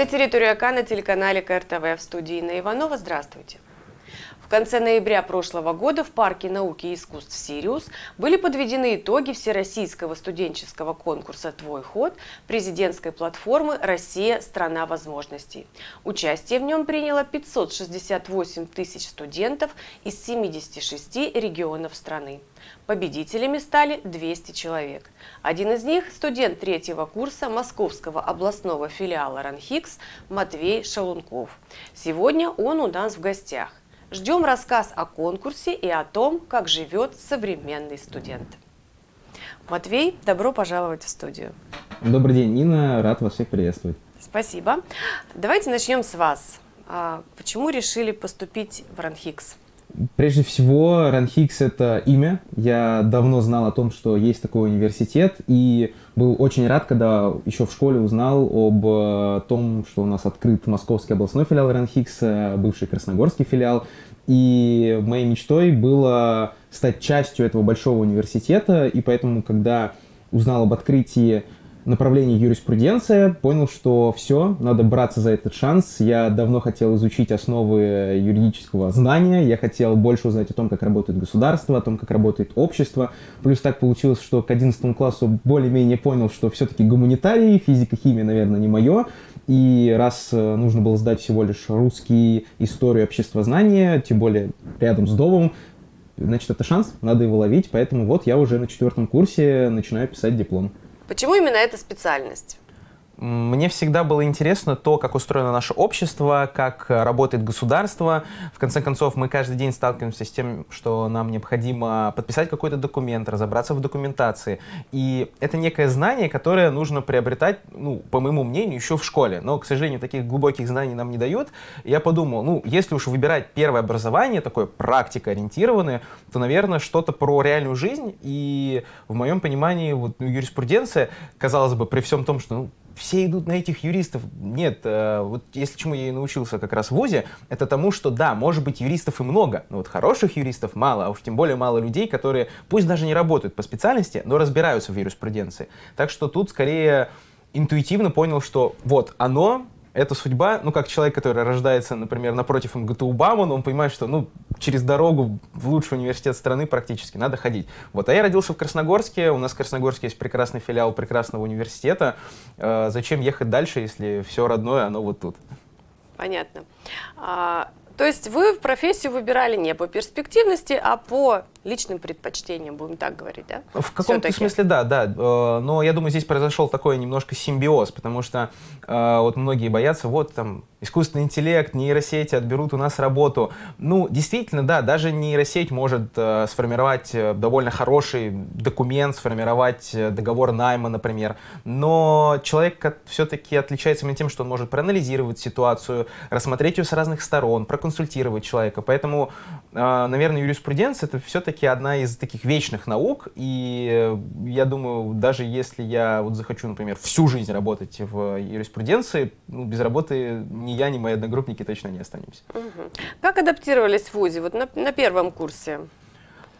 Это «Территория К» на телеканале КРТВ. В студии Инна Иванова. Здравствуйте конце ноября прошлого года в Парке науки и искусств «Сириус» были подведены итоги Всероссийского студенческого конкурса «Твой ход» президентской платформы «Россия – страна возможностей». Участие в нем приняло 568 тысяч студентов из 76 регионов страны. Победителями стали 200 человек. Один из них – студент третьего курса Московского областного филиала «Ранхикс» Матвей Шалунков. Сегодня он у нас в гостях. Ждем рассказ о конкурсе и о том, как живет современный студент. Матвей, добро пожаловать в студию. Добрый день, Нина. Рад вас всех приветствовать. Спасибо. Давайте начнем с вас. А, почему решили поступить в Ранхикс? Прежде всего, Ранхикс — это имя. Я давно знал о том, что есть такой университет, и был очень рад, когда еще в школе узнал об э, том, что у нас открыт московский областной филиал Ранхикса, э, бывший красногорский филиал. И моей мечтой было стать частью этого большого университета, и поэтому, когда узнал об открытии направлении юриспруденция, понял, что все, надо браться за этот шанс. Я давно хотел изучить основы юридического знания, я хотел больше узнать о том, как работает государство, о том, как работает общество. Плюс так получилось, что к 11 классу более-менее понял, что все-таки гуманитарии, физика, химия, наверное, не мое. И раз э, нужно было сдать всего лишь русский, историю, обществознание, тем более рядом с домом, значит, это шанс, надо его ловить, поэтому вот я уже на четвертом курсе начинаю писать диплом. Почему именно эта специальность? Мне всегда было интересно то, как устроено наше общество, как э, работает государство. В конце концов, мы каждый день сталкиваемся с тем, что нам необходимо подписать какой-то документ, разобраться в документации. И это некое знание, которое нужно приобретать, ну, по моему мнению, еще в школе. Но, к сожалению, таких глубоких знаний нам не дают. Я подумал, ну, если уж выбирать первое образование, такое практикоориентированное, то, наверное, что-то про реальную жизнь. И в моем понимании, вот, ну, юриспруденция, казалось бы, при всем том, что ну, все идут на этих юристов. Нет, э, вот если чему я и научился как раз в ВУЗе, это тому, что да, может быть, юристов и много, но вот хороших юристов мало, а уж тем более мало людей, которые пусть даже не работают по специальности, но разбираются в юриспруденции. Так что тут скорее интуитивно понял, что вот оно, это судьба, ну, как человек, который рождается, например, напротив МГТУ Баумана, он понимает, что, ну, через дорогу в лучший университет страны практически надо ходить. Вот, а я родился в Красногорске, у нас в Красногорске есть прекрасный филиал прекрасного университета. Э, зачем ехать дальше, если все родное, оно вот тут? Понятно. А, то есть вы профессию выбирали не по перспективности, а по личным предпочтением, будем так говорить, да? В каком-то смысле, да, да. Э, но я думаю, здесь произошел такой немножко симбиоз, потому что э, вот многие боятся, вот там искусственный интеллект, нейросети отберут у нас работу. Ну, действительно, да, даже нейросеть может э, сформировать довольно хороший документ, сформировать договор найма, например. Но человек все-таки отличается именно тем, что он может проанализировать ситуацию, рассмотреть ее с разных сторон, проконсультировать человека. Поэтому, наверное, юриспруденция — это все-таки все-таки одна из таких вечных наук, и э, я думаю, даже если я вот захочу, например, всю жизнь работать в юриспруденции, ну, без работы ни я, ни мои одногруппники точно не останемся. Как адаптировались в ВУЗе вот на, на первом курсе?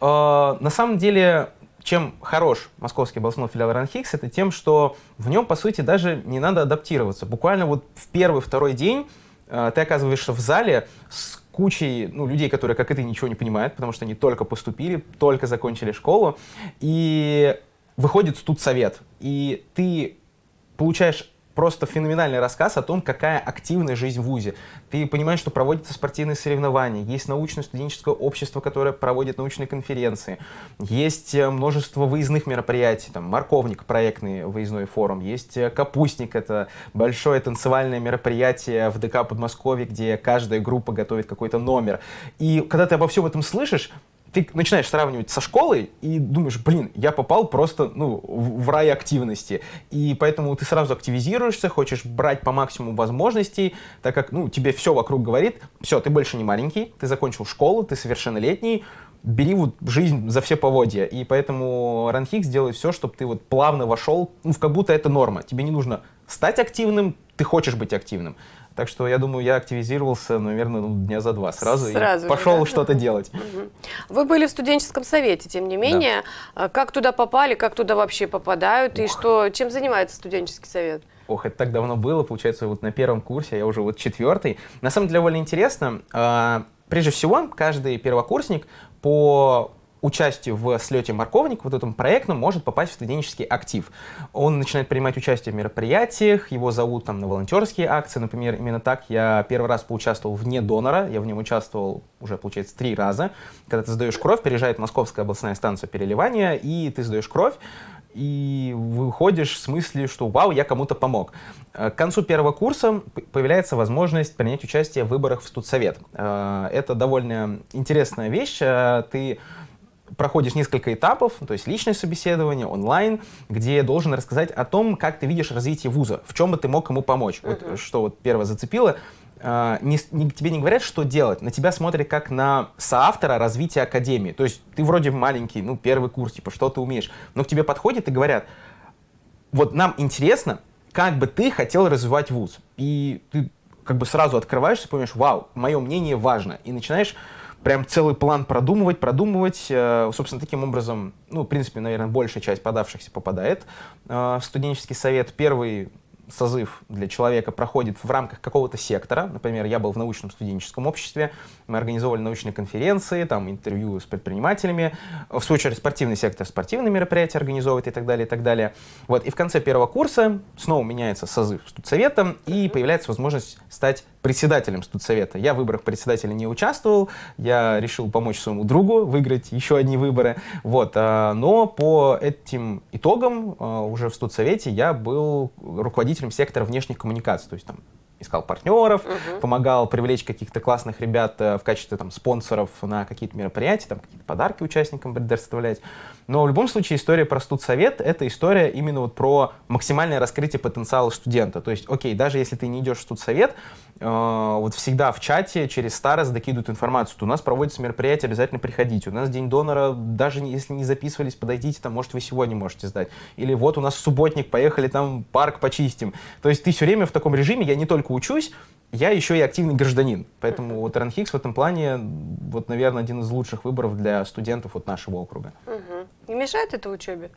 Э, на самом деле, чем хорош московский областной филиал Ранхикс, это тем, что в нем, по сути, даже не надо адаптироваться. Буквально вот в первый-второй день э, ты оказываешься в зале с кучей ну, людей, которые, как и ты, ничего не понимают, потому что они только поступили, только закончили школу. И выходит тут совет. И ты получаешь просто феноменальный рассказ о том, какая активная жизнь в ВУЗе. Ты понимаешь, что проводятся спортивные соревнования, есть научно-студенческое общество, которое проводит научные конференции, есть э, множество выездных мероприятий, там, морковник, проектный выездной форум, есть э, капустник, это большое танцевальное мероприятие в ДК Подмосковье, где каждая группа готовит какой-то номер. И когда ты обо всем этом слышишь, ты начинаешь сравнивать со школой и думаешь, блин, я попал просто ну, в, рай активности. И поэтому ты сразу активизируешься, хочешь брать по максимуму возможностей, так как ну, тебе все вокруг говорит, все, ты больше не маленький, ты закончил школу, ты совершеннолетний, бери вот жизнь за все поводья. И поэтому Ранхик сделает все, чтобы ты вот плавно вошел, ну, в как будто это норма. Тебе не нужно стать активным, ты хочешь быть активным. Так что я думаю, я активизировался, наверное, ну, дня за два сразу, сразу и пошел да. что-то делать. Вы были в студенческом совете, тем не менее. Да. Как туда попали, как туда вообще попадают Ох. и что, чем занимается студенческий совет? Ох, это так давно было, получается, вот на первом курсе, я уже вот четвертый. На самом деле довольно интересно. А, прежде всего, каждый первокурсник по Участие в слете морковник, вот этом проектном, может попасть в студенческий актив. Он начинает принимать участие в мероприятиях, его зовут там на волонтерские акции, например, именно так я первый раз поучаствовал вне донора, я в нем участвовал уже, получается, три раза. Когда ты сдаешь кровь, переезжает Московская областная станция переливания, и ты сдаешь кровь, и выходишь с мыслью, что вау, я кому-то помог. Э, к концу первого курса появляется возможность принять участие в выборах в студсовет. Э, это довольно интересная вещь. Э, ты проходишь несколько этапов, то есть личное собеседование, онлайн, где должен рассказать о том, как ты видишь развитие вуза, в чем бы ты мог ему помочь. Mm-hmm. Вот что вот первое зацепило. Uh, не, не, тебе не говорят, что делать, на тебя смотрят как на соавтора развития академии. То есть ты вроде маленький, ну, первый курс, типа, что ты умеешь. Но к тебе подходят и говорят, вот нам интересно, как бы ты хотел развивать вуз. И ты как бы сразу открываешься, понимаешь, вау, мое мнение важно. И начинаешь прям целый план продумывать, продумывать. Э, собственно, таким образом, ну, в принципе, наверное, большая часть подавшихся попадает э, в студенческий совет. Первый созыв для человека проходит в рамках какого-то сектора. Например, я был в научном студенческом обществе, мы организовали научные конференции, там интервью с предпринимателями, в случае спортивный сектор спортивные мероприятия организовывает и так далее, и так далее. Вот, и в конце первого курса снова меняется созыв студсовета и появляется возможность стать председателем студсовета. Я в выборах председателя не участвовал, я решил помочь своему другу выиграть еще одни выборы, вот, а, но по этим итогам а, уже в студсовете я был руководителем руководителем сектора внешних коммуникаций, то есть там искал партнеров, угу. помогал привлечь каких-то классных ребят э, в качестве там, спонсоров на какие-то мероприятия, там какие-то подарки участникам предоставлять. Но в любом случае история про студсовет — это история именно вот про максимальное раскрытие потенциала студента. То есть, окей, даже если ты не идешь в студсовет, Э, вот всегда в чате через старость докидывают информацию, то у нас проводится мероприятие, обязательно приходите. У нас день донора, даже если не записывались, подойдите, там, может, вы сегодня можете сдать. Или вот у нас субботник, поехали там парк почистим. То есть ты все время в таком режиме, я не только учусь, я еще и активный гражданин. Поэтому вот Ранхикс в этом плане, вот, наверное, один из лучших выборов для студентов вот нашего округа. Угу. Не мешает это учебе?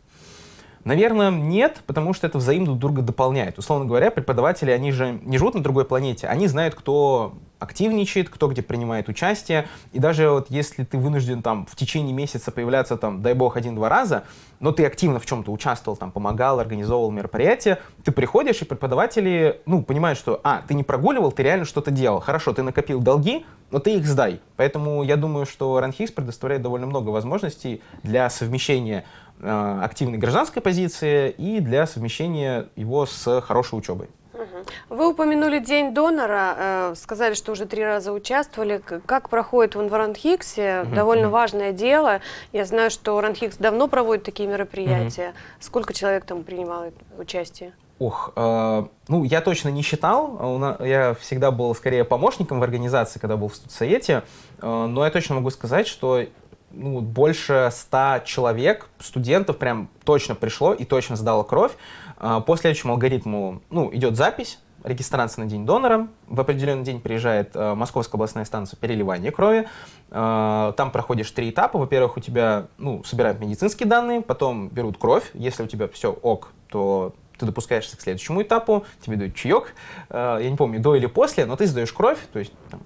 Наверное, нет, потому что это взаимно друг друга дополняет. Условно говоря, преподаватели, они же не живут на другой планете, они знают, кто активничает, кто где принимает участие. И даже вот если ты вынужден там в течение месяца появляться там, дай бог, один-два раза, но ты активно в чем-то участвовал, там, помогал, организовывал мероприятие, ты приходишь, и преподаватели, ну, понимают, что, а, ты не прогуливал, ты реально что-то делал. Хорошо, ты накопил долги, но ты их сдай. Поэтому я думаю, что Ранхис предоставляет довольно много возможностей для совмещения Э, активной гражданской позиции и для совмещения его с хорошей учебой. Вы упомянули День донора, э, сказали, что уже три раза участвовали. Как проходит в Анваранхиксе? Довольно mm -hmm. важное дело. Я знаю, что Ранхикс давно проводит такие мероприятия. Mm -hmm. Сколько человек там принимало участие? Ох, э, ну я точно не считал, я всегда был скорее помощником в организации, когда был в студсовете, э, но я точно могу сказать, что ну, больше ста человек, студентов прям точно пришло и точно сдало кровь. А, после следующему алгоритму ну, идет запись, регистрация на день донора. В определенный день приезжает э, Московская областная станция переливания крови. А, там проходишь три этапа. Во-первых, у тебя ну, собирают медицинские данные, потом берут кровь. Если у тебя все ок, то ты допускаешься к следующему этапу, тебе дают чаек, э, я не помню, до или после, но ты сдаешь кровь, то есть там,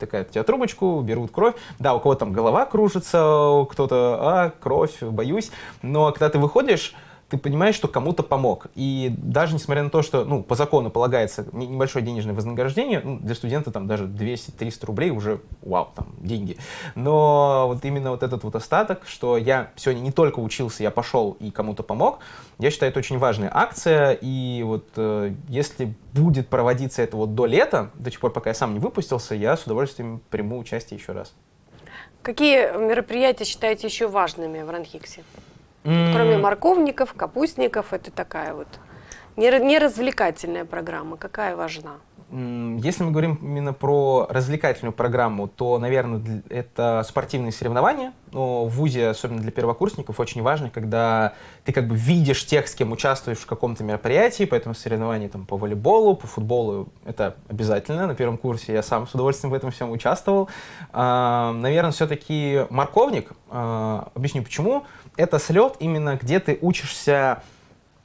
втыкают в тебя трубочку, берут кровь. Да, у кого там голова кружится, кто-то, а, кровь, боюсь. Но когда ты выходишь, ты понимаешь, что кому-то помог. И даже несмотря на то, что ну, по закону полагается небольшое денежное вознаграждение, ну, для студента там даже 200-300 рублей уже, вау, там, деньги. Но вот именно вот этот вот остаток, что я сегодня не только учился, я пошел и кому-то помог, я считаю, это очень важная акция. И вот э, если будет проводиться это вот до лета, до тех пор, пока я сам не выпустился, я с удовольствием приму участие еще раз. Какие мероприятия считаете еще важными в Ранхиксе? Mm. Кроме морковников, капустников, это такая вот неразвлекательная программа. Какая важна? Если мы говорим именно про развлекательную программу, то, наверное, это спортивные соревнования. Но в ВУЗе, особенно для первокурсников, очень важно, когда ты как бы видишь тех, с кем участвуешь в каком-то мероприятии, поэтому соревнования там, по волейболу, по футболу — это обязательно. На первом курсе я сам с удовольствием в этом всем участвовал. А, наверное, все-таки морковник. А, объясню, почему. Почему? это слет именно, где ты учишься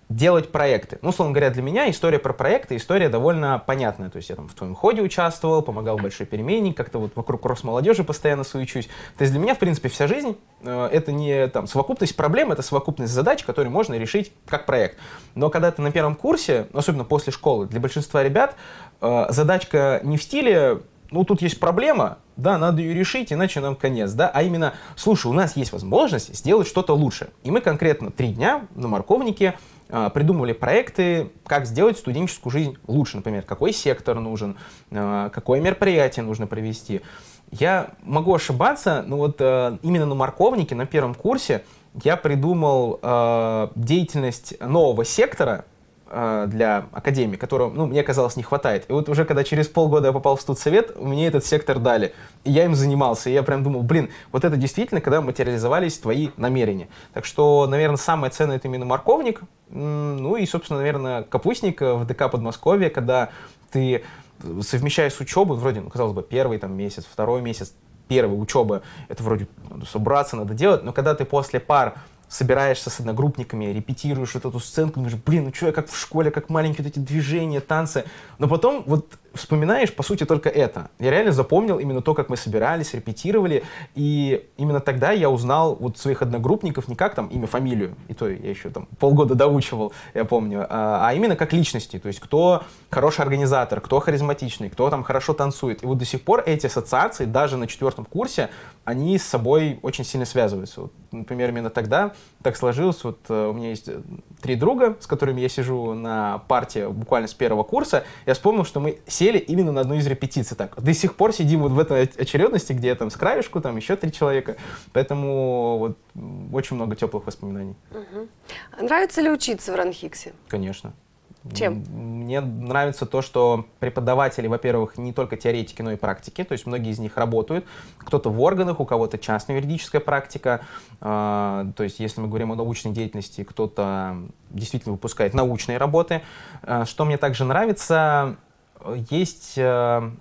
делать проекты. Ну, условно говоря, для меня история про проекты, история довольно понятная. То есть я там в твоем ходе участвовал, помогал в большой перемене, как-то вот вокруг кросс-молодежи постоянно суечусь. То есть для меня, в принципе, вся жизнь э, это не там совокупность проблем, это совокупность задач, которые можно решить как проект. Но когда ты на первом курсе, особенно после школы, для большинства ребят э, задачка не в стиле ну, тут есть проблема, да, надо ее решить, иначе нам конец, да, а именно, слушай, у нас есть возможность сделать что-то лучше. И мы конкретно три дня на морковнике а, придумывали проекты, как сделать студенческую жизнь лучше, например, какой сектор нужен, а, какое мероприятие нужно провести. Я могу ошибаться, но вот а, именно на морковнике на первом курсе я придумал деятельность нового сектора, а, для академии, которого, ну, мне казалось, не хватает. И вот уже когда через полгода я попал в студсовет, мне этот сектор дали. И я им занимался. И я прям думал, блин, вот это действительно, когда материализовались твои намерения. Так что, наверное, самое ценное это именно морковник. Ну и, собственно, наверное, капустник в ДК подмосковье, когда ты совмещая с учебой, вроде, ну, казалось бы, первый там месяц, второй месяц, первый учеба, это вроде надо ну, собраться, надо делать, но когда ты после пар собираешься с одногруппниками, репетируешь вот эту сценку, думаешь, блин, ну что, я как в школе, как маленькие вот эти движения, танцы. Но потом вот вспоминаешь, по сути, только это. Я реально запомнил именно то, как мы собирались, репетировали, и именно тогда я узнал вот своих одногруппников не как там имя, фамилию, и то я еще там полгода доучивал, я помню, а, а именно как личности, то есть кто хороший организатор, кто харизматичный, кто там хорошо танцует. И вот до сих пор эти ассоциации, даже на четвертом курсе, они с собой очень сильно связываются. Вот, например, именно тогда так сложилось, вот э, у меня есть э, три друга, с которыми я сижу на парте буквально с первого курса. Я вспомнил, что мы сели именно на одну из репетиций. Так, до сих пор сидим вот в этой очередности, где я там с краешку, там еще три человека. Поэтому вот очень много теплых воспоминаний. Угу. Нравится ли учиться в Ранхиксе? Конечно. Чем? Мне нравится то, что преподаватели, во-первых, не только теоретики, но и практики, то есть многие из них работают. Кто-то в органах, у кого-то частная юридическая практика. А, то есть если мы говорим о научной деятельности, кто-то действительно выпускает научные работы. А, что мне также нравится, есть э,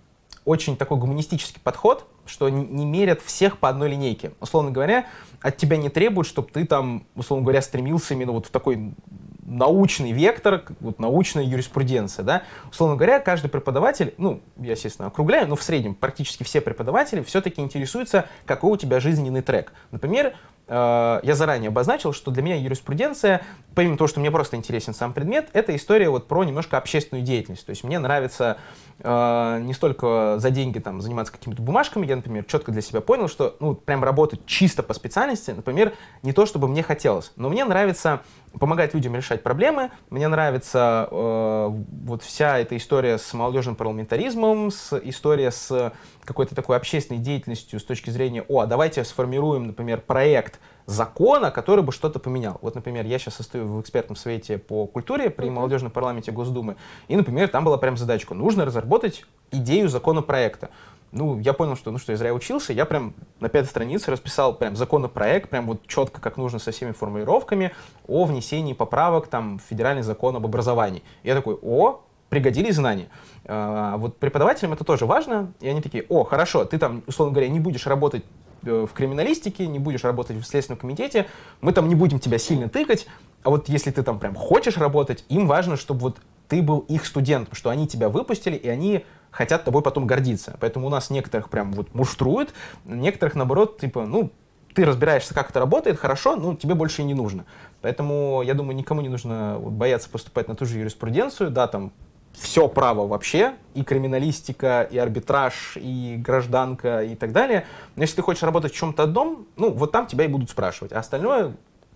очень такой гуманистический подход, что не мерят всех по одной линейке. Условно говоря, от тебя не требуют, чтобы ты там, условно говоря, стремился именно вот в такой научный вектор, вот научная юриспруденция, да. Условно говоря, каждый преподаватель, ну, я, естественно, округляю, но в среднем практически все преподаватели все-таки интересуются, какой у тебя жизненный трек. Например, э, я заранее обозначил, что для меня юриспруденция, помимо того, что мне просто интересен сам предмет, это история вот про немножко общественную деятельность. То есть мне нравится э, не столько за деньги там заниматься какими-то бумажками, я, например, четко для себя понял, что, ну, прям работать чисто по специальности, например, не то, чтобы мне хотелось, но мне нравится Помогать людям решать проблемы. Мне нравится э, вот вся эта история с молодежным парламентаризмом, с история с какой-то такой общественной деятельностью с точки зрения, о, а давайте сформируем, например, проект закона, который бы что-то поменял. Вот, например, я сейчас состою в экспертном совете по культуре при mm-hmm. молодежном парламенте Госдумы, и, например, там была прям задачка, нужно разработать идею законопроекта ну, я понял, что, ну, что я зря учился, я прям на пятой странице расписал прям законопроект, прям вот четко, как нужно, со всеми формулировками о внесении поправок там в федеральный закон об образовании. Я такой, о, пригодились знания. А, вот преподавателям это тоже важно, и они такие, о, хорошо, ты там, условно говоря, не будешь работать э, в криминалистике, не будешь работать в Следственном комитете, мы там не будем тебя сильно тыкать, а вот если ты там прям хочешь работать, им важно, чтобы вот ты был их студентом, что они тебя выпустили, и они хотят тобой потом гордиться. Поэтому у нас некоторых прям вот муштруют, некоторых, наоборот, типа, ну, ты разбираешься, как это работает, хорошо, ну, тебе больше и не нужно. Поэтому, я думаю, никому не нужно вот, бояться поступать на ту же юриспруденцию, да, там, все право вообще, и криминалистика, и арбитраж, и гражданка, и так далее. Но если ты хочешь работать в чем-то одном, ну, вот там тебя и будут спрашивать. А остальное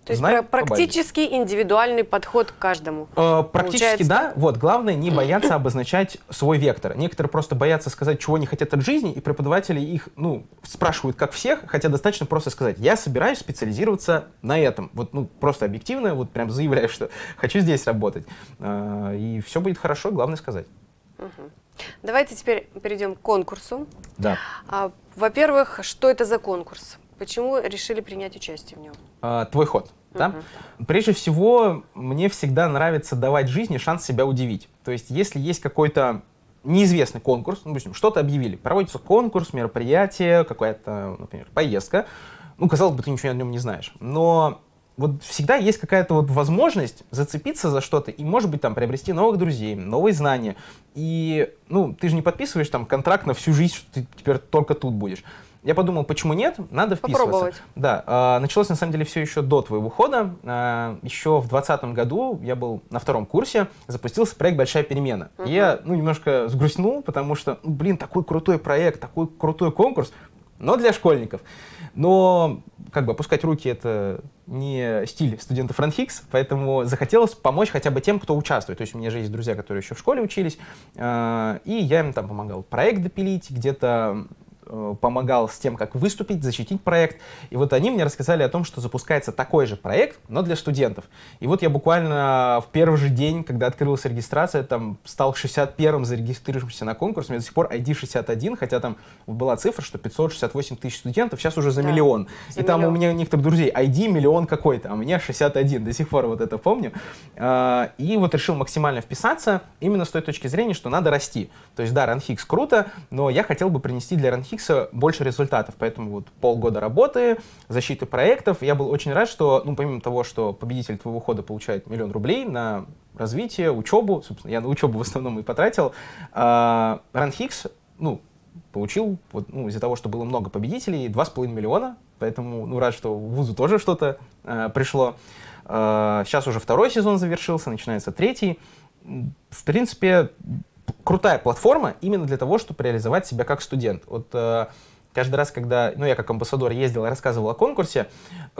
то есть Знай, практически индивидуальный подход к каждому. Э, практически, Получается... да. Вот, главное не бояться обозначать свой вектор. Некоторые просто боятся сказать, чего они хотят от жизни, и преподаватели их, ну, спрашивают, как всех, хотя достаточно просто сказать, я собираюсь специализироваться на этом. Вот, ну, просто объективно, вот прям заявляю, что хочу здесь работать. Э, и все будет хорошо, главное сказать. Давайте теперь перейдем к конкурсу. Да. А, во-первых, что это за конкурс? Почему решили принять участие в нем? А, твой ход. Да? Угу. Прежде всего, мне всегда нравится давать жизни шанс себя удивить. То есть, если есть какой-то неизвестный конкурс, ну, допустим, что-то объявили, проводится конкурс, мероприятие, какая-то, например, поездка, ну, казалось бы, ты ничего о нем не знаешь. Но вот всегда есть какая-то вот возможность зацепиться за что-то и, может быть, там приобрести новых друзей, новые знания. И, ну, ты же не подписываешь там контракт на всю жизнь, что ты теперь только тут будешь. Я подумал, почему нет, надо вписываться. Попробовать. Да, а, началось на самом деле все еще до твоего ухода. А, еще в 2020 году я был на втором курсе, запустился проект «Большая перемена». Угу. Я ну, немножко сгрустнул, потому что, ну, блин, такой крутой проект, такой крутой конкурс, но для школьников. Но как бы опускать руки — это не стиль студента Франхикс, поэтому захотелось помочь хотя бы тем, кто участвует. То есть у меня же есть друзья, которые еще в школе учились, а, и я им там помогал проект допилить, где-то Э, помогал с тем, как выступить, защитить проект. И вот они мне рассказали о том, что запускается такой же проект, но для студентов. И вот я буквально в первый же день, когда открылась регистрация, там стал 61-м зарегистрировавшимся на конкурс. У меня до сих пор ID 61, хотя там была цифра, что 568 тысяч студентов, сейчас уже за да, миллион. За и миллион. там у меня у некоторых друзей ID миллион какой-то, а у меня 61, до сих пор вот это помню. А, и вот решил максимально вписаться именно с той точки зрения, что надо расти. То есть да, Ранхикс круто, но я хотел бы принести для Ранхикс UX больше результатов. Поэтому вот полгода работы, защиты проектов. Я был очень рад, что, ну, помимо того, что победитель твоего хода получает миллион рублей на развитие, учебу, собственно, я на учебу в основном и потратил, а, ну, получил, вот, ну, из-за того, что было много победителей, 2,5 миллиона, поэтому, ну, рад, что в вузу тоже что-то а, пришло. А, сейчас уже второй сезон завершился, начинается третий. В принципе, крутая платформа именно для того, чтобы реализовать себя как студент. Вот э, каждый раз, когда, ну, я как амбассадор ездил и рассказывал о конкурсе,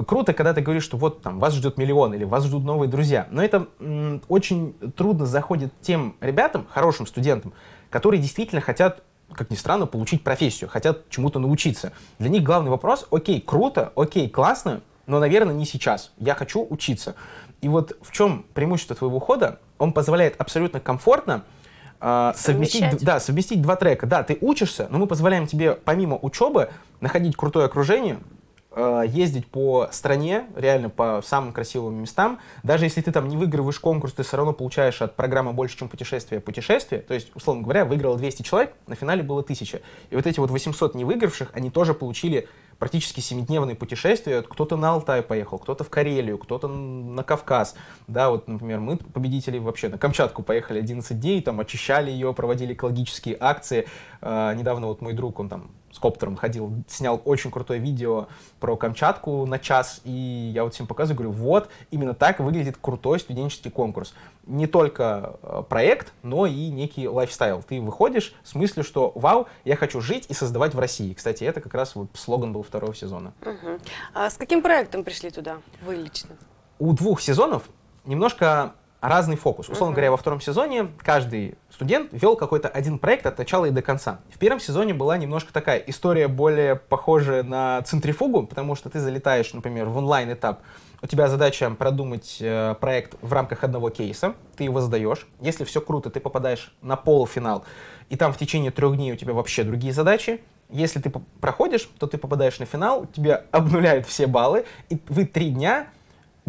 круто, когда ты говоришь, что вот там вас ждет миллион или вас ждут новые друзья. Но это м, очень трудно заходит тем ребятам, хорошим студентам, которые действительно хотят как ни странно, получить профессию, хотят чему-то научиться. Для них главный вопрос, окей, круто, окей, классно, но, наверное, не сейчас. Я хочу учиться. И вот в чем преимущество твоего хода? Он позволяет абсолютно комфортно э, совместить, да, совместить два трека. Да, ты учишься, но мы позволяем тебе помимо учебы находить крутое окружение, э, ездить по стране, реально по самым красивым местам. Даже если ты там не выигрываешь конкурс, ты все равно получаешь от программы больше, чем путешествие, путешествие. То есть, условно говоря, выиграл 200 человек, на финале было 1000. И вот эти вот 800 выигравших они тоже получили практически семидневные путешествия. Кто-то на Алтай поехал, кто-то в Карелию, кто-то на Кавказ. Да, вот, например, мы, победители, вообще на Камчатку поехали 11 дней, там очищали ее, проводили экологические акции. Э, недавно вот мой друг, он там с коптером ходил, снял очень крутое видео про Камчатку на час, и я вот всем показываю, говорю, вот, именно так выглядит крутой студенческий конкурс. Не только э, проект, но и некий лайфстайл. Ты выходишь с мыслью, что вау, я хочу жить и создавать в России. Кстати, это как раз вот слоган был второго сезона. Угу. А с каким проектом пришли туда вы лично? У двух сезонов немножко разный фокус. Условно uh-huh. говоря, во втором сезоне каждый студент вел какой-то один проект от начала и до конца. В первом сезоне была немножко такая история более похожая на центрифугу, потому что ты залетаешь, например, в онлайн-этап, у тебя задача продумать э, проект в рамках одного кейса, ты его сдаешь. Если все круто, ты попадаешь на полуфинал, и там в течение трех дней у тебя вообще другие задачи. Если ты проходишь, то ты попадаешь на финал, тебя обнуляют все баллы, и вы три дня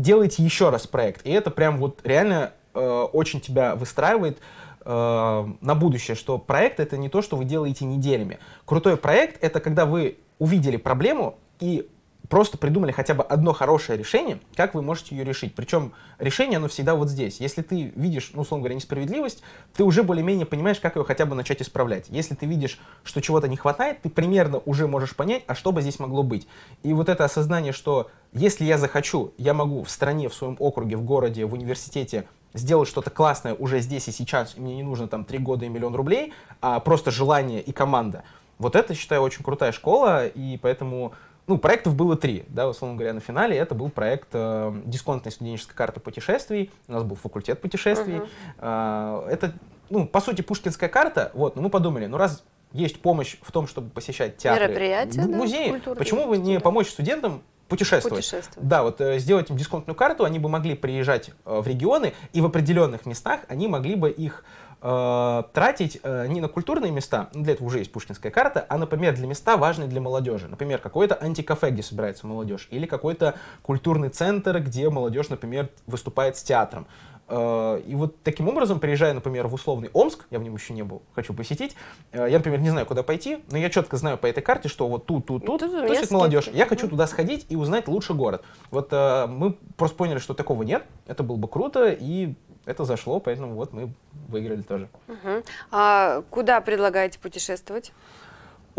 делайте еще раз проект. И это прям вот реально э, очень тебя выстраивает э, на будущее, что проект это не то, что вы делаете неделями. Крутой проект это когда вы увидели проблему и просто придумали хотя бы одно хорошее решение, как вы можете ее решить. Причем решение, оно всегда вот здесь. Если ты видишь, ну, условно говоря, несправедливость, ты уже более-менее понимаешь, как ее хотя бы начать исправлять. Если ты видишь, что чего-то не хватает, ты примерно уже можешь понять, а что бы здесь могло быть. И вот это осознание, что если я захочу, я могу в стране, в своем округе, в городе, в университете сделать что-то классное уже здесь и сейчас, и мне не нужно там три года и миллион рублей, а просто желание и команда. Вот это, считаю, очень крутая школа, и поэтому ну, проектов было три, да, условно говоря, на финале. Это был проект э, дисконтной студенческой карты путешествий. У нас был факультет путешествий. Угу. Э, это, ну, по сути, пушкинская карта. Вот, но мы подумали, ну, раз есть помощь в том, чтобы посещать театры, мероприятия, музеи, да, почему бы не помочь студентам путешествовать. путешествовать. Да, вот э, сделать им дисконтную карту, они бы могли приезжать э, в регионы, и в определенных местах они могли бы их Э, тратить э, не на культурные места, для этого уже есть пушкинская карта, а, например, для места важные для молодежи. Например, какое-то антикафе, где собирается молодежь, или какой-то культурный центр, где молодежь, например, выступает с театром. Э, и вот таким образом, приезжая, например, в условный Омск, я в нем еще не был, хочу посетить, э, я, например, не знаю, куда пойти, но я четко знаю по этой карте, что вот тут, тут, тут, тут тусит молодежь. Я хочу туда сходить и узнать лучше город. Вот мы просто поняли, что такого нет, это было бы круто, и это зашло, поэтому вот мы выиграли тоже. Угу. А куда предлагаете путешествовать?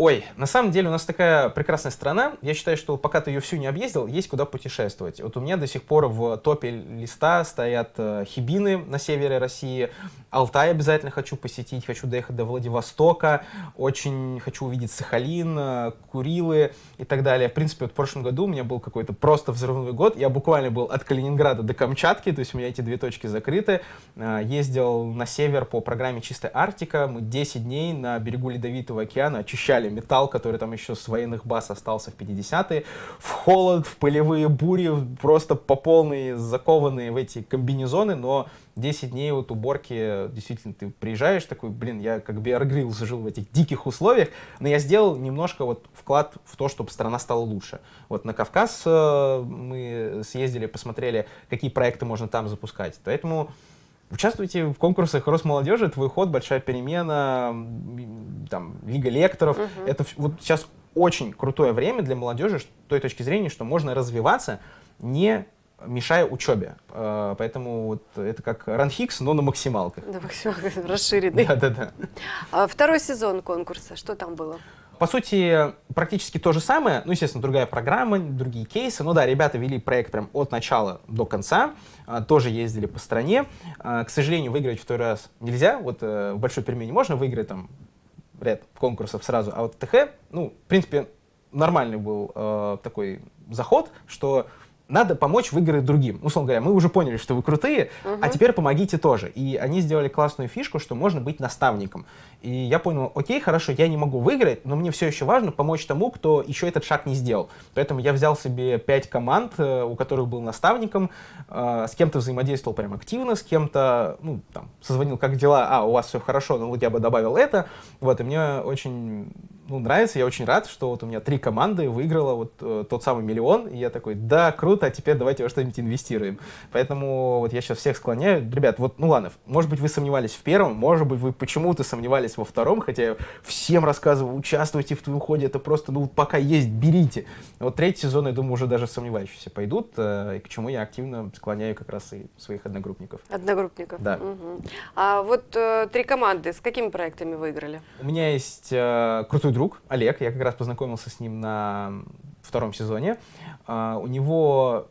Ой, на самом деле у нас такая прекрасная страна. Я считаю, что пока ты ее всю не объездил, есть куда путешествовать. Вот у меня до сих пор в топе листа стоят э, Хибины на севере России, Алтай обязательно хочу посетить, хочу доехать до Владивостока, очень хочу увидеть Сахалин, э, Курилы и так далее. В принципе, вот в прошлом году у меня был какой-то просто взрывной год. Я буквально был от Калининграда до Камчатки, то есть у меня эти две точки закрыты. Э, ездил на север по программе «Чистая Арктика». Мы 10 дней на берегу Ледовитого океана очищали металл, который там еще с военных баз остался в 50-е, в холод, в полевые бури, просто по полной закованные в эти комбинезоны, но 10 дней вот уборки, действительно, ты приезжаешь такой, блин, я как Беар Гриллс жил в этих диких условиях, но я сделал немножко вот вклад в то, чтобы страна стала лучше. Вот на Кавказ э, мы съездили, посмотрели, какие проекты можно там запускать. Поэтому Участвуйте в конкурсах Росмолодежи, твой ход, большая перемена, там, Лига лекторов. Угу. Это вот сейчас очень крутое время для молодежи с той точки зрения, что можно развиваться, не мешая учебе. А, поэтому вот это как ранхикс, но на максималках. На максималках расширенный. Да, да, да. А, второй сезон конкурса, что там было? По сути, практически то же самое, ну, естественно, другая программа, другие кейсы. Ну да, ребята вели проект прям от начала до конца, а, тоже ездили по стране. А, к сожалению, выиграть второй раз нельзя. Вот э, в Большой Перми можно выиграть там ряд конкурсов сразу, а вот ТХ, ну, в принципе, нормальный был э, такой заход, что надо помочь выиграть другим. Ну, условно говоря, мы уже поняли, что вы крутые, угу. а теперь помогите тоже. И они сделали классную фишку, что можно быть наставником. И я понял, окей, хорошо, я не могу выиграть, но мне все еще важно помочь тому, кто еще этот шаг не сделал. Поэтому я взял себе пять команд, э, у которых был наставником, э, с кем-то взаимодействовал прям активно, с кем-то, ну, там, созвонил, как дела, а, у вас все хорошо, ну, вот я бы добавил это. Вот, и мне очень ну, нравится, я очень рад, что вот у меня три команды выиграла вот э, тот самый миллион, и я такой, да, круто, а теперь давайте во что-нибудь инвестируем. Поэтому вот я сейчас всех склоняю. Ребят, вот, ну ладно, может быть, вы сомневались в первом, может быть, вы почему-то сомневались во втором, хотя я всем рассказываю, участвуйте в твоем ходе, это просто, ну, пока есть, берите. Вот третий сезон, я думаю, уже даже сомневающиеся пойдут, э, и к чему я активно склоняю как раз и своих одногруппников. Одногруппников. Да. Угу. А вот э, три команды с какими проектами выиграли? У меня есть э, «Крутой друг», друг, Олег, я как раз познакомился с ним на втором сезоне. А, у него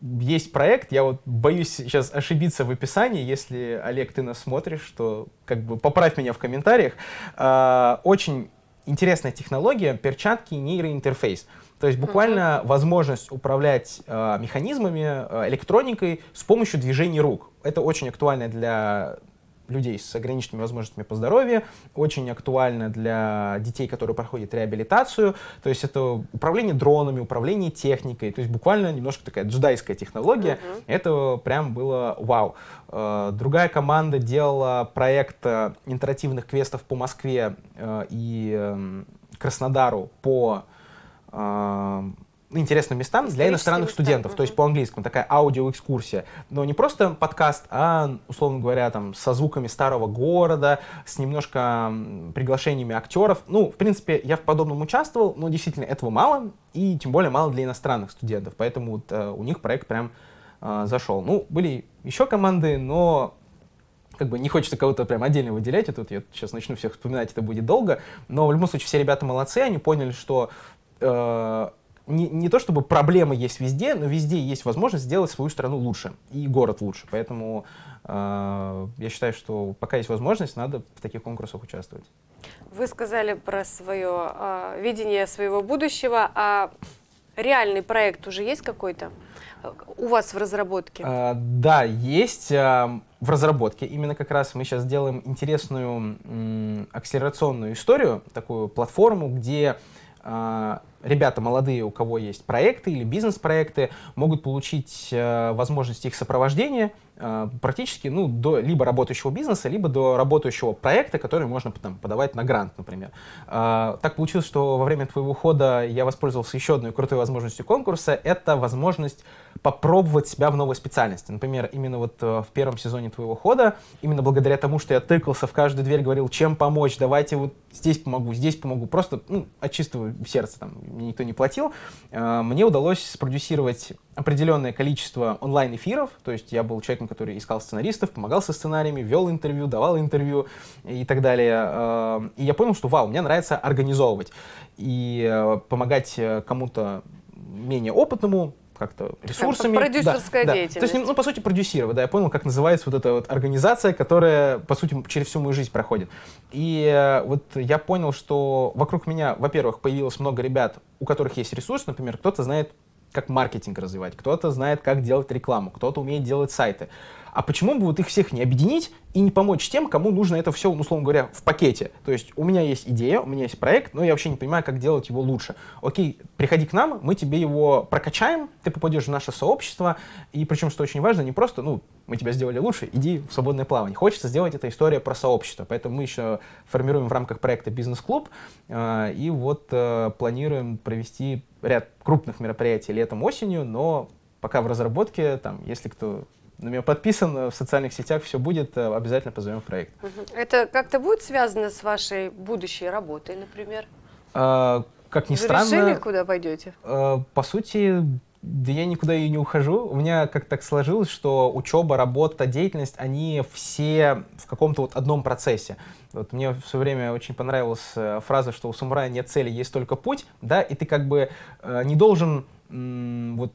есть проект, я вот боюсь сейчас ошибиться в описании, если, Олег, ты нас смотришь, то как бы поправь меня в комментариях. А, очень интересная технология перчатки нейроинтерфейс. То есть буквально mm-hmm. возможность управлять э, механизмами, э, электроникой с помощью движений рук. Это очень актуально для людей с ограниченными возможностями по здоровью, очень актуально для детей, которые проходят реабилитацию, то есть это управление дронами, управление техникой, то есть буквально немножко такая джедайская технология, mm-hmm. это прям было вау. Э, другая команда делала проект э, интерактивных квестов по Москве э, и эм, Краснодару по интересным местам для иностранных студентов, угу. то есть по-английскому, такая аудиоэкскурсия. Но не просто подкаст, а, условно говоря, там, со звуками старого города, с немножко приглашениями актеров. Ну, в принципе, я в подобном участвовал, но действительно этого мало, и тем более мало для иностранных студентов, поэтому вот, э, у них проект прям э, зашел. Ну, были еще команды, но как бы не хочется кого-то прям отдельно выделять, и тут я сейчас начну всех вспоминать, это будет долго, но в любом случае все ребята молодцы, они поняли, что э, не, не то чтобы проблемы есть везде, но везде есть возможность сделать свою страну лучше и город лучше. Поэтому э, я считаю, что пока есть возможность, надо в таких конкурсах участвовать. Вы сказали про свое э, видение своего будущего, а реальный проект уже есть какой-то? Э, у вас в разработке? А, да, есть а, в разработке. Именно как раз мы сейчас делаем интересную м, акселерационную историю, такую платформу, где а, ребята молодые, у кого есть проекты или бизнес-проекты, могут получить э, возможность их сопровождения Э, практически ну, до либо работающего бизнеса, либо до работающего проекта, который можно там, подавать на грант, например. Э, так получилось, что во время твоего ухода я воспользовался еще одной крутой возможностью конкурса. Это возможность попробовать себя в новой специальности. Например, именно вот э, в первом сезоне твоего хода, именно благодаря тому, что я тыкался в каждую дверь, говорил, чем помочь, давайте вот здесь помогу, здесь помогу, просто ну, от чистого сердца, там, мне никто не платил, мне удалось спродюсировать определенное количество онлайн-эфиров, то есть я был человек человеком, который искал сценаристов, помогал со сценариями, вел интервью, давал интервью и так далее. Э, и я понял, что, вау, мне нравится организовывать и э, помогать э, кому-то менее опытному, как-то ресурсами. продюсерская да, деятельность. Да. То есть, ну, по сути, продюсировать, да, я понял, как называется вот эта вот организация, которая, по сути, через всю мою жизнь проходит. И вот я понял, что вокруг меня, во-первых, появилось много ребят, у которых есть ресурс, например, кто-то знает как маркетинг развивать, кто-то знает, как делать рекламу, кто-то умеет делать сайты а почему бы вот их всех не объединить и не помочь тем, кому нужно это все, условно говоря, в пакете. То есть у меня есть идея, у меня есть проект, но я вообще не понимаю, как делать его лучше. Окей, приходи к нам, мы тебе его прокачаем, ты попадешь в наше сообщество, и причем, что очень важно, не просто, ну, мы тебя сделали лучше, иди в свободное плавание. Хочется сделать это история про сообщество, поэтому мы еще формируем в рамках проекта бизнес-клуб, э, и вот э, планируем провести ряд крупных мероприятий летом-осенью, но пока в разработке, там, если кто на меня подписан, э, в социальных сетях все будет, э, обязательно позовем в проект. Это как-то будет связано с вашей будущей работой, например? А, как ни Вы странно... решили, куда пойдете? А, э, по сути, да я никуда и не ухожу. У меня как так сложилось, что учеба, работа, деятельность, они все в каком-то вот одном процессе. Вот мне все время очень понравилась фраза, что у самурая нет цели, есть только путь, да, и ты как бы не должен вот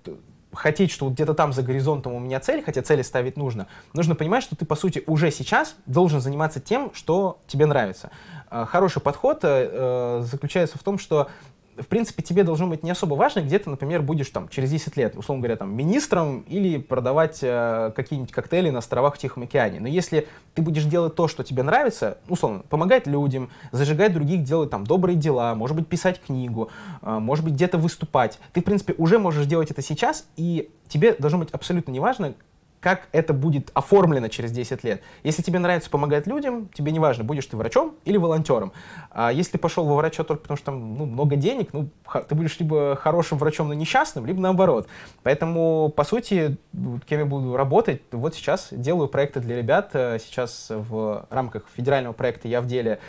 хотеть, что вот где-то там за горизонтом у меня цель, хотя цели ставить нужно, нужно понимать, что ты, по сути, уже сейчас должен заниматься тем, что тебе нравится. Э, хороший подход э, э, заключается в том, что в принципе, тебе должно быть не особо важно, где ты, например, будешь там через 10 лет, условно говоря, там министром или продавать э, какие-нибудь коктейли на островах в Тихом океане. Но если ты будешь делать то, что тебе нравится, ну, условно, помогать людям, зажигать других, делать там добрые дела, может быть, писать книгу, э, может быть, где-то выступать, ты, в принципе, уже можешь делать это сейчас, и тебе должно быть абсолютно неважно, как это будет оформлено через 10 лет. Если тебе нравится помогать людям, тебе не важно, будешь ты врачом или волонтером. А если ты пошел во врача только потому, что там ну, много денег, ну, ты будешь либо хорошим врачом, но несчастным, либо наоборот. Поэтому, по сути, кем я буду работать, вот сейчас делаю проекты для ребят. Э, сейчас в рамках федерального проекта «Я в деле»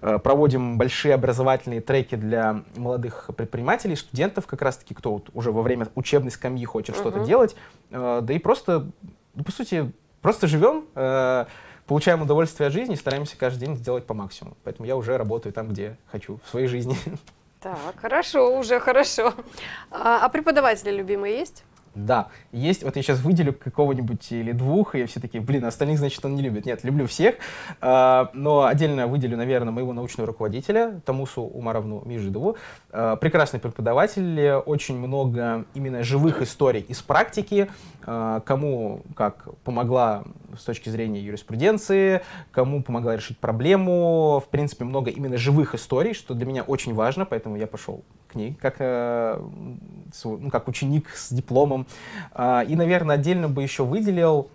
э, проводим большие образовательные треки для молодых предпринимателей, студентов как раз-таки, кто вот уже во время учебной скамьи хочет mm-hmm. что-то делать, э, да и просто ну, по сути, просто живем, э, получаем удовольствие от жизни, стараемся каждый день сделать по максимуму. Поэтому я уже работаю там, где хочу, в своей жизни. Так, хорошо, уже хорошо. А, а преподаватели любимые есть? Да, есть, вот я сейчас выделю какого-нибудь или двух, и все такие, блин, остальных, значит, он не любит. Нет, люблю всех, а, но отдельно выделю, наверное, моего научного руководителя, Тамусу Умаровну Мижидову. А, прекрасный преподаватель, очень много именно живых историй из практики, а, кому как помогла с точки зрения юриспруденции, кому помогла решить проблему. В принципе, много именно живых историй, что для меня очень важно, поэтому я пошел к ней как э, ну, как ученик с дипломом. А, и, наверное, отдельно бы еще выделил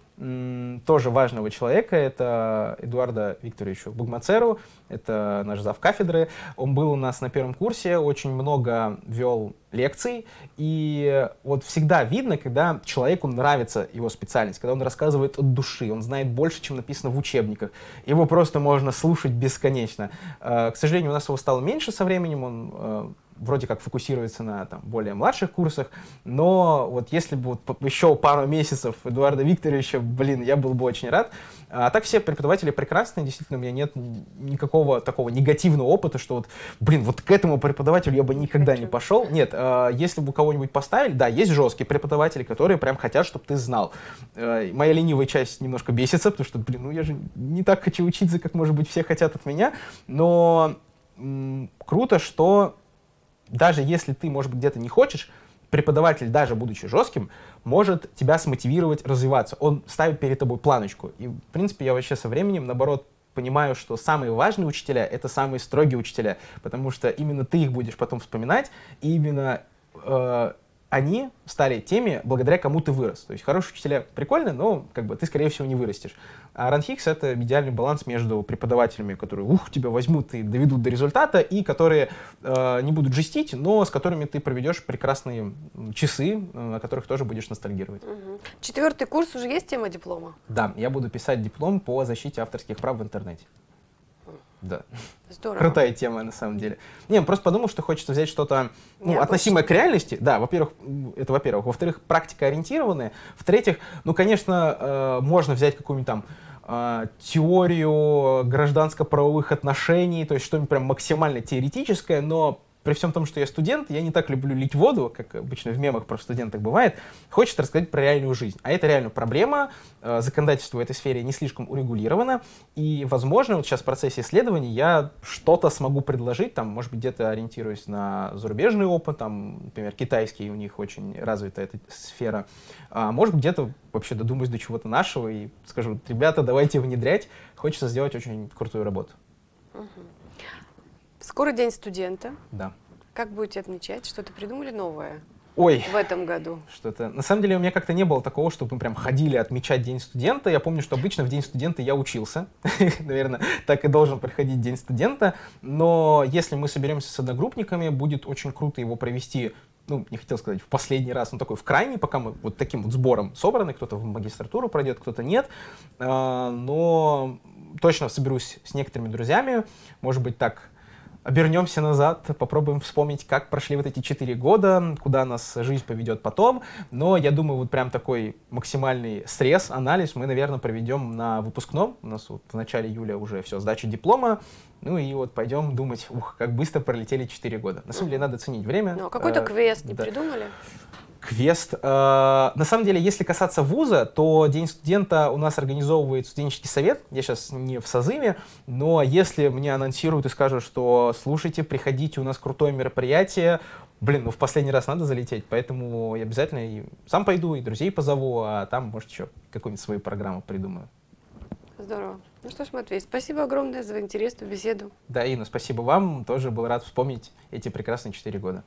тоже важного человека, это Эдуарда Викторовича Бугмацеру, это наш зав кафедры. Он был у нас на первом курсе, очень много вел лекций, и вот всегда видно, когда человеку нравится его специальность, когда он рассказывает от души, он знает больше, чем написано в учебниках. Его просто можно слушать бесконечно. А, к сожалению, у нас его стало меньше со временем, он а, вроде как фокусируется на там, более младших курсах, но вот если бы вот еще пару месяцев Эдуарда Викторовича, блин, я был бы очень рад. А так все преподаватели прекрасные, действительно, у меня нет никакого такого негативного опыта, что вот, блин, вот к этому преподавателю я бы никогда не пошел. Нет, а если бы кого-нибудь поставили, да, есть жесткие преподаватели, которые прям хотят, чтобы ты знал. Э, моя ленивая часть немножко бесится, потому что, блин, ну я же не так хочу учиться, как, может быть, все хотят от меня, но круто, что даже если ты, может быть, где-то не хочешь, преподаватель, даже будучи жестким, может тебя смотивировать развиваться. Он ставит перед тобой планочку. И, в принципе, я вообще со временем, наоборот, понимаю, что самые важные учителя — это самые строгие учителя, потому что именно ты их будешь потом вспоминать, и именно э, они стали теми, благодаря кому ты вырос. То есть хорошие учителя прикольно, но как бы ты, скорее всего, не вырастешь. А Ранхикс — это идеальный баланс между преподавателями, которые, ух, тебя возьмут и доведут до результата, и которые э, не будут жестить, но с которыми ты проведешь прекрасные часы, э, о которых тоже будешь ностальгировать. Угу. Четвертый курс уже есть тема диплома? Да, я буду писать диплом по защите авторских прав в интернете. Да. Здорово. Крутая тема, на самом деле. Не, просто подумал, что хочется взять что-то ну, относимое к реальности. Да, во-первых, это во-первых. Во-вторых, практика ориентированная. В-третьих, ну, конечно, э, можно взять какую-нибудь там э, теорию гражданско-правовых отношений, то есть что-нибудь прям максимально теоретическое, но при всем том, что я студент, я не так люблю лить воду, как обычно в мемах про студентов бывает, хочет рассказать про реальную жизнь. А это реально проблема, э, законодательство в этой сфере не слишком урегулировано, и, возможно, вот сейчас в процессе исследований я что-то смогу предложить, там, может быть, где-то ориентируясь на зарубежный опыт, там, например, китайский, у них очень развита эта сфера, а, может, где-то вообще додумаюсь до чего-то нашего и скажу, ребята, давайте внедрять, хочется сделать очень крутую работу. Uh-huh. Скоро День студента. Да. Как будете отмечать? Что-то придумали новое? Ой. В этом году. Что-то. На самом деле у меня как-то не было такого, чтобы мы прям ходили отмечать День студента. Я помню, что обычно в День студента я учился. Наверное, так и должен проходить День студента. Но если мы соберемся с одногруппниками, будет очень круто его провести ну, не хотел сказать в последний раз, но такой в крайний, пока мы вот таким вот сбором собраны, кто-то в магистратуру пройдет, кто-то нет, а, но точно соберусь с некоторыми друзьями, может быть, так обернемся назад, попробуем вспомнить, как прошли вот эти четыре года, куда нас жизнь поведет потом. Но я думаю, вот прям такой максимальный срез, анализ мы, наверное, проведем на выпускном. У нас вот в начале июля уже все, сдача диплома. Ну и вот пойдем думать, ух, как быстро пролетели четыре года. На самом деле надо ценить время. Ну, а какой-то э, квест не придумали? квест. Э, на самом деле, если касаться вуза, то День студента у нас организовывает студенческий совет. Я сейчас не в созыме, но если мне анонсируют и скажут, что слушайте, приходите, у нас крутое мероприятие, блин, ну в последний раз надо залететь, поэтому я обязательно и сам пойду, и друзей позову, а там, может, еще какую-нибудь свою программу придумаю. Здорово. Ну что ж, Матвей, спасибо огромное за интересную беседу. Да, Инна, спасибо вам. Тоже был рад вспомнить эти прекрасные четыре года.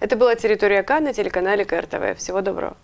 Это была «Территория К» на телеканале КРТВ. Всего доброго.